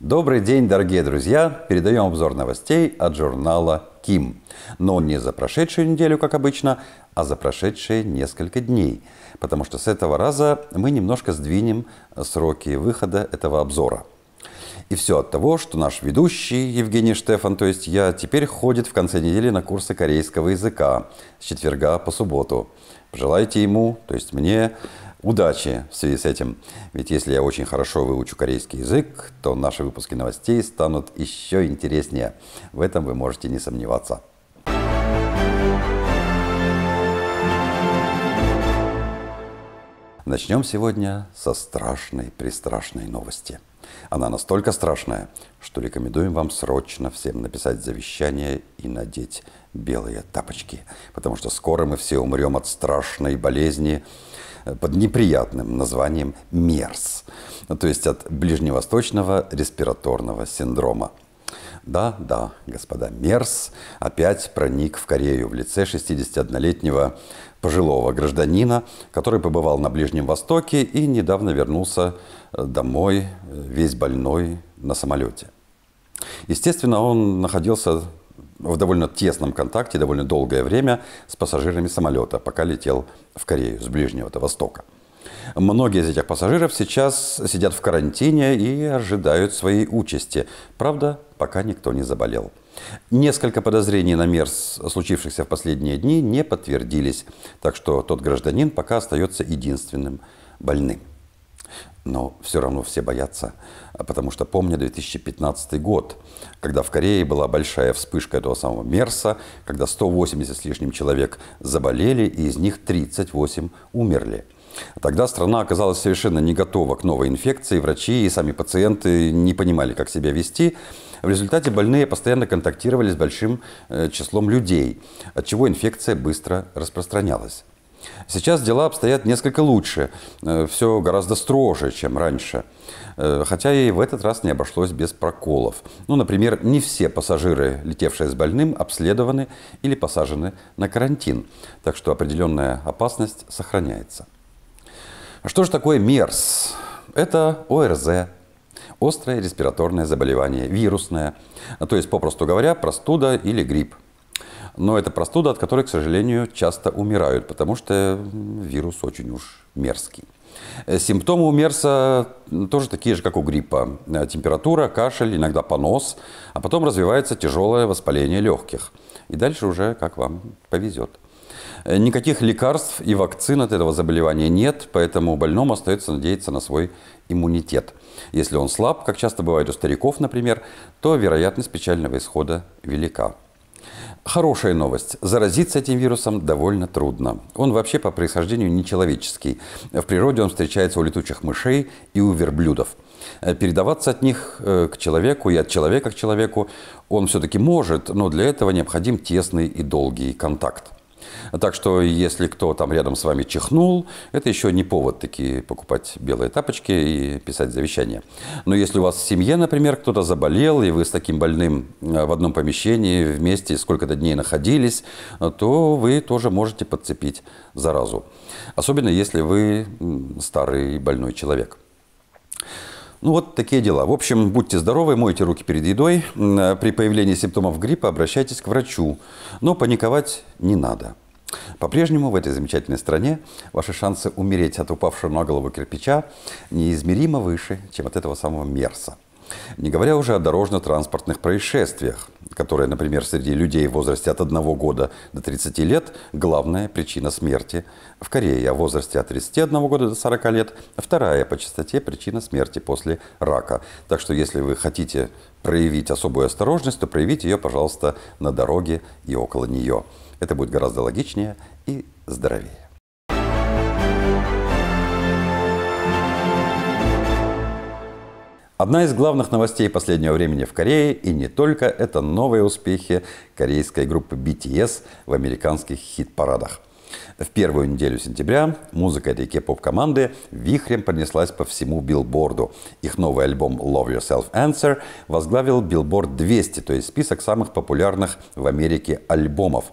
Добрый день, дорогие друзья! Передаем обзор новостей от журнала «Ким». Но не за прошедшую неделю, как обычно, а за прошедшие несколько дней. Потому что с этого раза мы немножко сдвинем сроки выхода этого обзора. И все от того, что наш ведущий Евгений Штефан, то есть я, теперь ходит в конце недели на курсы корейского языка с четверга по субботу. Пожелайте ему, то есть мне, удачи в связи с этим. Ведь если я очень хорошо выучу корейский язык, то наши выпуски новостей станут еще интереснее. В этом вы можете не сомневаться. Начнем сегодня со страшной, пристрашной новости. Она настолько страшная, что рекомендуем вам срочно всем написать завещание и надеть белые тапочки, потому что скоро мы все умрем от страшной болезни, Э, под неприятным названием МЕРС, ну, то есть от ближневосточного респираторного синдрома. Да, да, господа, МЕРС опять проник в Корею в лице 61-летнего пожилого гражданина, который побывал на Ближнем Востоке и недавно вернулся э, домой, э, весь больной, на самолете. Естественно, он находился в довольно тесном контакте довольно долгое время с пассажирами самолета, пока летел в Корею с Ближнего-то Востока. Многие из этих пассажиров сейчас сидят в карантине и ожидают своей участи. Правда, пока никто не заболел. Несколько подозрений на мерз, случившихся в последние дни, не подтвердились, так что тот гражданин пока остается единственным больным но все равно все боятся, потому что помню 2015 год, когда в Корее была большая вспышка этого самого МЕРСа, когда 180 с лишним человек заболели, и из них 38 умерли. Тогда страна оказалась совершенно не готова к новой инфекции, врачи и сами пациенты не понимали, как себя вести. В результате больные постоянно контактировали с большим э, числом людей, от чего инфекция быстро распространялась. Сейчас дела обстоят несколько лучше, э, все гораздо строже, чем раньше. Э, хотя и в этот раз не обошлось без проколов. Ну, например, не все пассажиры, летевшие с больным, обследованы или посажены на карантин. Так что определенная опасность сохраняется. Что же такое МЕРС? Это ОРЗ, острое респираторное заболевание, вирусное, то есть, попросту говоря, простуда или грипп – но это простуда, от которой, к сожалению, часто умирают, потому что вирус очень уж мерзкий. Э, симптомы у мерса тоже такие же, как у гриппа. Э, температура, кашель, иногда понос, а потом развивается тяжелое воспаление легких. И дальше уже как вам повезет. Э, никаких лекарств и вакцин от этого заболевания нет, поэтому больному остается надеяться на свой иммунитет. Если он слаб, как часто бывает у стариков, например, то вероятность печального исхода велика. Хорошая новость. Заразиться этим вирусом довольно трудно. Он вообще по происхождению нечеловеческий. В природе он встречается у летучих мышей и у верблюдов. Э, передаваться от них э, к человеку и от человека к человеку он все-таки может, но для этого необходим тесный и долгий контакт. Так что, если кто там рядом с вами чихнул, это еще не повод такие покупать белые тапочки и писать завещание. Но если у вас в семье, например, кто-то заболел, и вы с таким больным э, в одном помещении вместе сколько-то дней находились, то вы тоже можете подцепить заразу. Особенно если вы старый больной человек. Ну вот такие дела. В общем, будьте здоровы, мойте руки перед едой. Э, при появлении симптомов гриппа обращайтесь к врачу. Но паниковать не надо. По-прежнему в этой замечательной стране ваши шансы умереть от упавшего на голову кирпича неизмеримо выше, чем от этого самого мерса. Не говоря уже о дорожно-транспортных происшествиях, которые, например, среди людей в возрасте от 1 года до 30 лет – главная причина смерти. В Корее о возрасте от 31 года до 40 лет – вторая по частоте причина смерти после рака. Так что если вы хотите проявить особую осторожность, то проявите ее, пожалуйста, на дороге и около нее. Это будет гораздо логичнее и здоровее. Одна из главных новостей последнего времени в Корее, и не только, это новые успехи корейской группы BTS в американских хит-парадах. В первую неделю сентября музыка этой кей-поп-команды вихрем понеслась по всему билборду. Их новый альбом «Love Yourself Answer» возглавил билборд 200, то есть список самых популярных в Америке альбомов.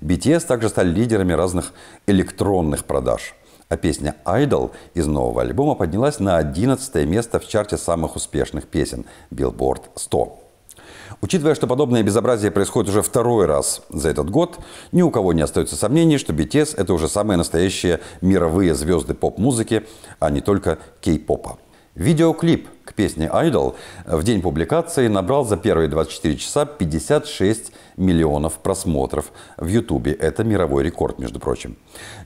BTS также стали лидерами разных электронных продаж а песня «Idol» из нового альбома поднялась на 11 место в чарте самых успешных песен Billboard 100. Учитывая, что подобное безобразие происходит уже второй раз за этот год, ни у кого не остается сомнений, что BTS – это уже самые настоящие мировые звезды поп-музыки, а не только кей-попа. Видеоклип к песне Айдол в день публикации набрал за первые 24 часа 56 миллионов просмотров в Ютубе. Это мировой рекорд, между прочим.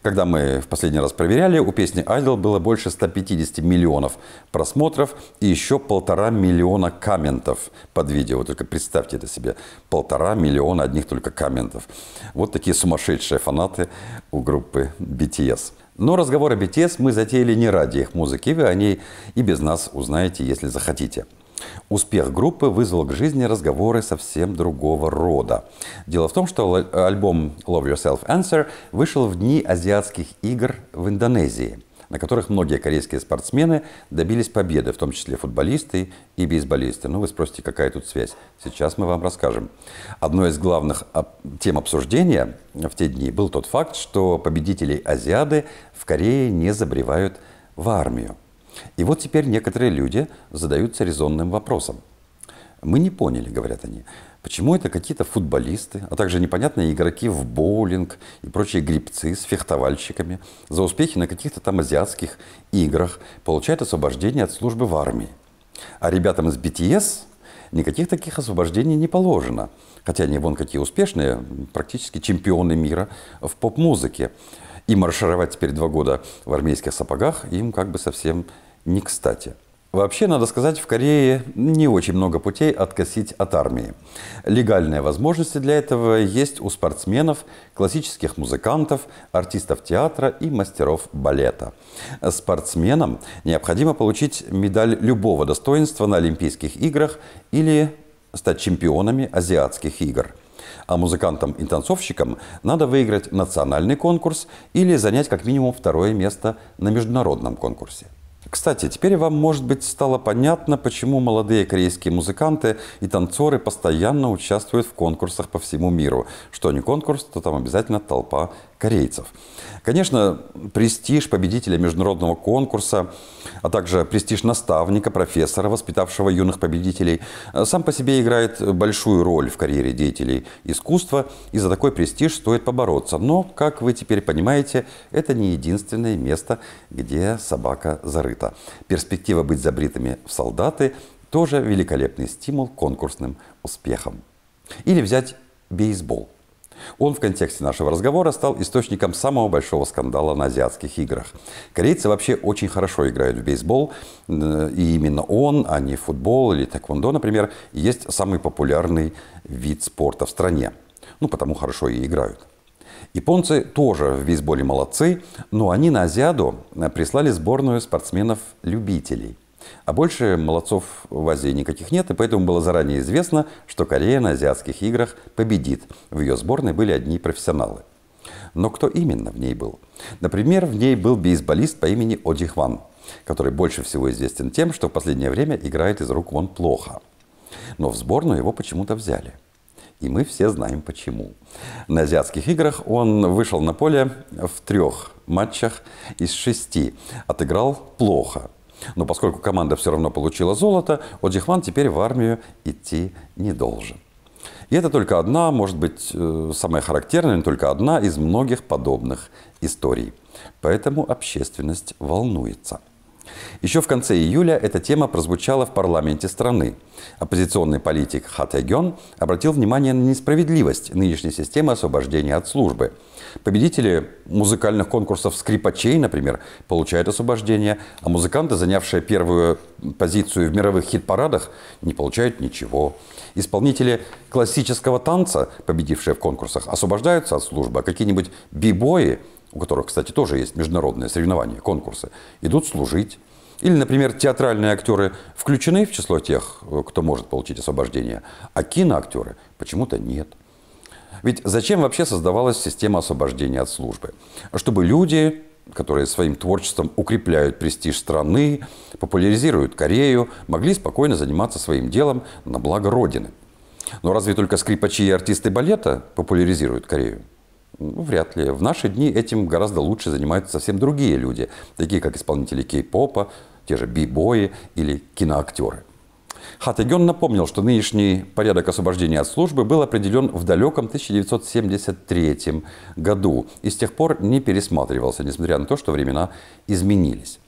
Когда мы в последний раз проверяли, у песни Айдол было больше 150 миллионов просмотров и еще полтора миллиона комментов под видео. Только представьте это себе. Полтора миллиона одних только комментов. Вот такие сумасшедшие фанаты у группы BTS. Но разговор о BTS мы затеяли не ради их музыки, вы о ней и без нас узнаете, если захотите. Успех группы вызвал к жизни разговоры совсем другого рода. Дело в том, что альбом Love Yourself Answer вышел в дни азиатских игр в Индонезии – на которых многие корейские спортсмены добились победы, в том числе футболисты и бейсболисты. Ну, вы спросите, какая тут связь? Сейчас мы вам расскажем. Одной из главных тем обсуждения в те дни был тот факт, что победителей Азиады в Корее не забревают в армию. И вот теперь некоторые люди задаются резонным вопросом. Мы не поняли, говорят они, Почему это какие-то футболисты, а также непонятные игроки в боулинг и прочие грибцы с фехтовальщиками за успехи на каких-то там азиатских играх получают освобождение от службы в армии? А ребятам из BTS никаких таких освобождений не положено. Хотя они вон какие успешные, практически чемпионы мира в поп-музыке. И маршировать теперь два года в армейских сапогах им как бы совсем не кстати. Вообще, надо сказать, в Корее не очень много путей откосить от армии. Легальные возможности для этого есть у спортсменов, классических музыкантов, артистов театра и мастеров балета. Спортсменам необходимо получить медаль любого достоинства на Олимпийских играх или стать чемпионами азиатских игр. А музыкантам и танцовщикам надо выиграть национальный конкурс или занять как минимум второе место на международном конкурсе. Кстати, теперь вам, может быть, стало понятно, почему молодые корейские музыканты и танцоры постоянно участвуют в конкурсах по всему миру. Что не конкурс, то там обязательно толпа корейцев. Конечно, престиж победителя международного конкурса, а также престиж наставника, профессора, воспитавшего юных победителей, э, сам по себе играет большую роль в карьере деятелей искусства, и за такой престиж стоит побороться. Но, как вы теперь понимаете, это не единственное место, где собака зарыта спорта. Перспектива быть забритыми в солдаты – тоже великолепный стимул к конкурсным успехам. Или взять бейсбол. Он в контексте нашего разговора стал источником самого большого скандала на азиатских играх. Корейцы вообще очень хорошо играют в бейсбол, э, и именно он, а не футбол или тэквондо, например, есть самый популярный вид спорта в стране. Ну, потому хорошо и играют. Японцы тоже в бейсболе молодцы, но они на Азиаду э, прислали сборную спортсменов-любителей. А больше молодцов в Азии никаких нет, и поэтому было заранее известно, что Корея на азиатских играх победит. В ее сборной были одни профессионалы. Но кто именно в ней был? Например, в ней был бейсболист по имени Оди Хван, который больше всего известен тем, что в последнее время играет из рук вон плохо. Но в сборную его почему-то взяли – и мы все знаем почему. На азиатских играх он вышел на поле в трех матчах из шести. Отыграл плохо. Но поскольку команда все равно получила золото, Оджихман теперь в армию идти не должен. И это только одна, может быть, э, самая характерная, но только одна из многих подобных историй. Поэтому общественность волнуется – еще в конце июля эта тема прозвучала в парламенте страны. Оппозиционный политик Хатэгён обратил внимание на несправедливость нынешней системы освобождения от службы. Победители музыкальных конкурсов скрипачей, например, получают освобождение, а музыканты, занявшие первую позицию в мировых хит-парадах, не получают ничего. Исполнители классического танца, победившие в конкурсах, освобождаются от службы, а какие-нибудь бибои – у которых, кстати, тоже есть международные соревнования, конкурсы, идут служить. Или, например, театральные актеры включены в число тех, э, кто может получить освобождение, а киноактеры почему-то нет. Ведь зачем вообще создавалась система освобождения от службы? Чтобы люди, которые своим творчеством укрепляют престиж страны, популяризируют Корею, могли спокойно заниматься своим делом на благо Родины. Но разве только скрипачи и артисты балета популяризируют Корею? Ну, вряд ли. В наши дни этим гораздо лучше занимаются совсем другие люди, такие как исполнители кей-попа, те же би-бои или киноактеры. Хатегён напомнил, что нынешний порядок освобождения от службы был определен в далеком 1973 году и с тех пор не пересматривался, несмотря на то, что времена изменились.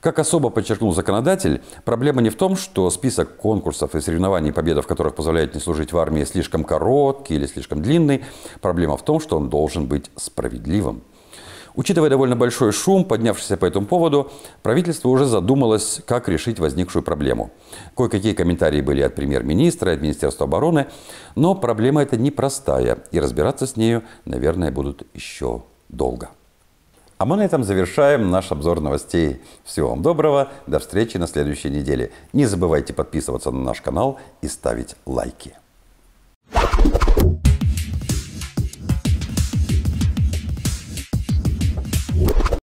Как особо подчеркнул законодатель, проблема не в том, что список конкурсов и соревнований, победа в которых позволяет не служить в армии, слишком короткий или слишком длинный. Проблема в том, что он должен быть справедливым. Учитывая довольно большой шум, поднявшийся по этому поводу, правительство уже задумалось, как решить возникшую проблему. Кое-какие комментарии были от премьер-министра, и от Министерства обороны, но проблема эта непростая, и разбираться с нею, наверное, будут еще долго. А мы на этом завершаем наш обзор новостей. Всего вам доброго, до встречи на следующей неделе. Не забывайте подписываться на наш канал и ставить лайки.